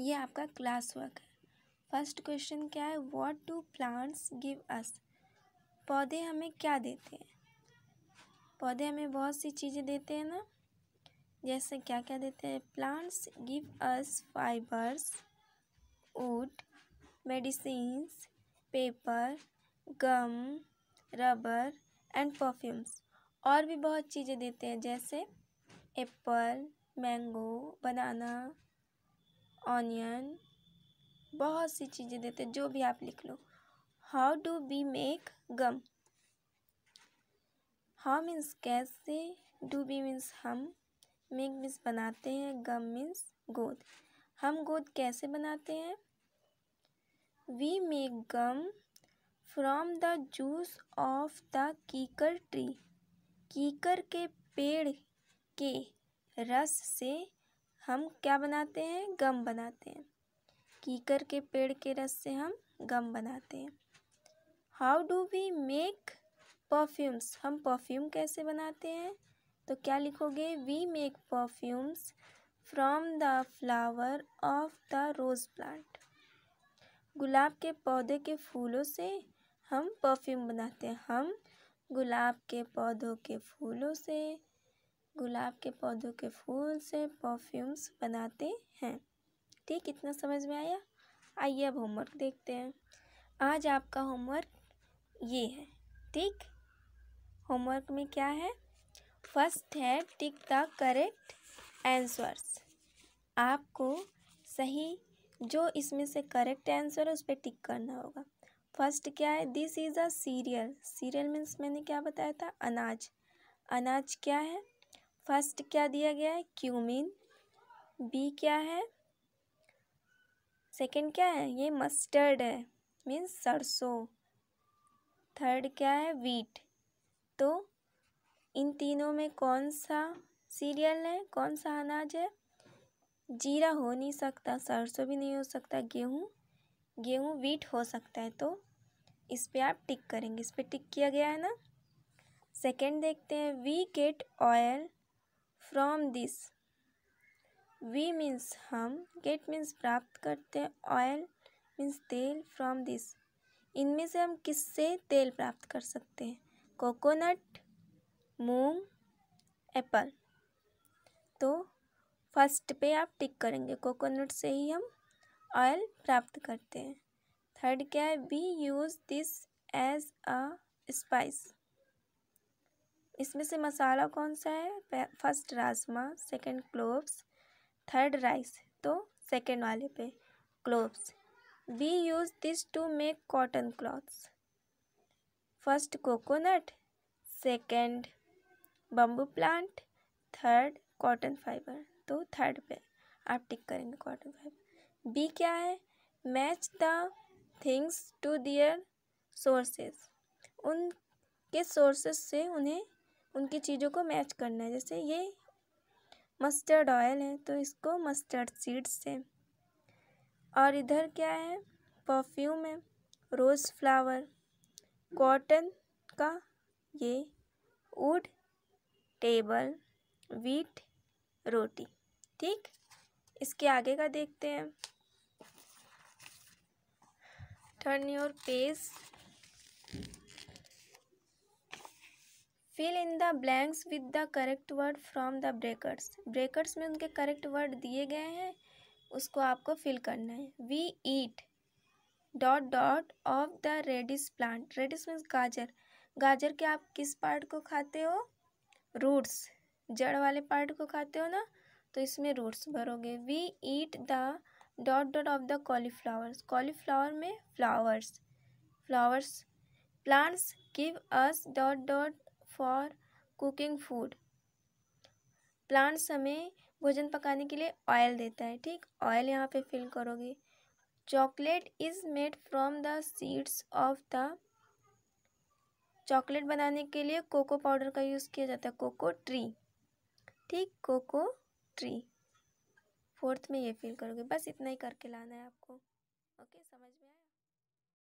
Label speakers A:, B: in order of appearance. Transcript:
A: ये आपका class work है फर्स्ट क्वेश्चन क्या है what do plants give us पौधे हमें क्या देते हैं पौधे हमें बहुत सी चीज़ें देते हैं ना जैसे क्या क्या देते हैं plants give us fibres wood medicine paper gum rubber and perfumes और भी बहुत चीज़ें देते हैं जैसे एप्पल मैंगो बनाना ऑनियन बहुत सी चीज़ें देते जो भी आप लिख लो how do we make gum how means कैसे डू बी मीन्स हम मेक मीन्स बनाते हैं गम मीन्स गोद हम गोद कैसे बनाते हैं we make gum from the juice of the kikar tree कीकर के पेड़ के रस से हम क्या बनाते हैं गम बनाते हैं कीकर के पेड़ के रस से हम गम बनाते हैं how do we make perfumes हम परफ्यूम कैसे बनाते हैं तो क्या लिखोगे we make perfumes from the flower of the rose plant गुलाब के पौधे के फूलों से हम परफ्यूम बनाते हैं हम गुलाब के पौधों के फूलों से गुलाब के पौधों के फूल से परफ्यूम्स बनाते हैं ठीक इतना समझ में आया आइए अब होमवर्क देखते हैं आज आपका होमवर्क ये है ठीक होमवर्क में क्या है फर्स्ट है टिक द करेक्ट आंसर्स आपको सही जो इसमें से करेक्ट आंसर है उस पर टिक करना होगा फर्स्ट क्या है this is a cereal cereal means मैंने क्या बताया था अनाज अनाज क्या है फर्स्ट क्या दिया गया है क्यूमिन बी क्या है सेकंड क्या है ये मस्टर्ड है मीन्स सरसों थर्ड क्या है वीट तो इन तीनों में कौन सा सीरियल है कौन सा अनाज है जीरा हो नहीं सकता सरसों भी नहीं हो सकता गेहूँ गेहूँ वीट हो सकता है तो इस पर आप टिक करेंगे इस पर टिक किया गया है ना सेकंड देखते हैं we get oil from this we means हम गेट मीन्स प्राप्त करते हैं ऑयल मीन्स तेल फ्रॉम दिस इनमें से हम किससे तेल प्राप्त कर सकते हैं कोकोनट मूंग एप्पल तो फर्स्ट पे आप टिक करेंगे कोकोनट से ही हम ऑयल प्राप्त करते हैं थर्ड क्या है we use this as a spice इसमें से मसाला कौन सा है first rajma second cloves third rice तो सेकंड वाले पे cloves we use this to make cotton clothes first coconut second bamboo plant third cotton fibre तो थर्ड पे आप टिक करेंगे कॉटन फाइबर बी क्या है match the things to their sources उनके सोर्सेज से उन्हें उनकी चीज़ों को मैच करना है जैसे ये मस्टर्ड ऑयल है तो इसको मस्टर्ड सीड्स से और इधर क्या है परफ्यूम है रोज़ फ्लावर कॉटन का ये वुड टेबल वीट रोटी ठीक इसके आगे का देखते हैं turn your page fill in the blanks with the correct word from the brackets brackets में उनके करेक्ट वर्ड दिए गए हैं उसको आपको फिल करना है we eat dot dot of the radish plant radish means गाजर गाजर के आप किस पार्ट को खाते हो रूट्स जड़ वाले पार्ट को खाते हो ना तो इसमें रूट्स भरोगे we eat the dot dot of the cauliflowers cauliflower में flowers flowers plants give us dot dot for cooking food plants हमें भोजन पकाने के लिए ऑयल देता है ठीक ऑयल यहाँ पे फिल करोगे chocolate is made from the seeds of the chocolate बनाने के लिए कोको पाउडर का यूज़ किया जाता है कोको ट्री ठीक कोको ट्री फोर्थ में ये फिल करोगे बस इतना ही करके लाना है आपको ओके समझ में